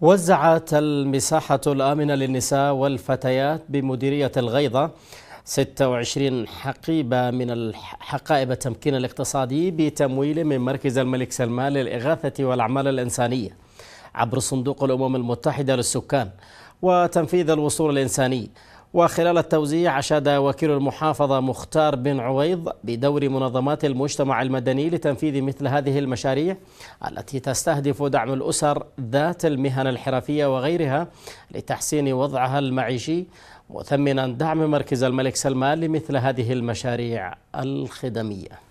وزعت المساحة الآمنة للنساء والفتيات بمديرية الغيضة 26 حقيبة من الحقائب التمكين الاقتصادي بتمويل من مركز الملك سلمان للإغاثة والأعمال الإنسانية عبر صندوق الأمم المتحدة للسكان وتنفيذ الوصول الإنساني وخلال التوزيع أشاد وكيل المحافظة مختار بن عويض بدور منظمات المجتمع المدني لتنفيذ مثل هذه المشاريع التي تستهدف دعم الأسر ذات المهن الحرفية وغيرها لتحسين وضعها المعيشي مثمنا دعم مركز الملك سلمان لمثل هذه المشاريع الخدميه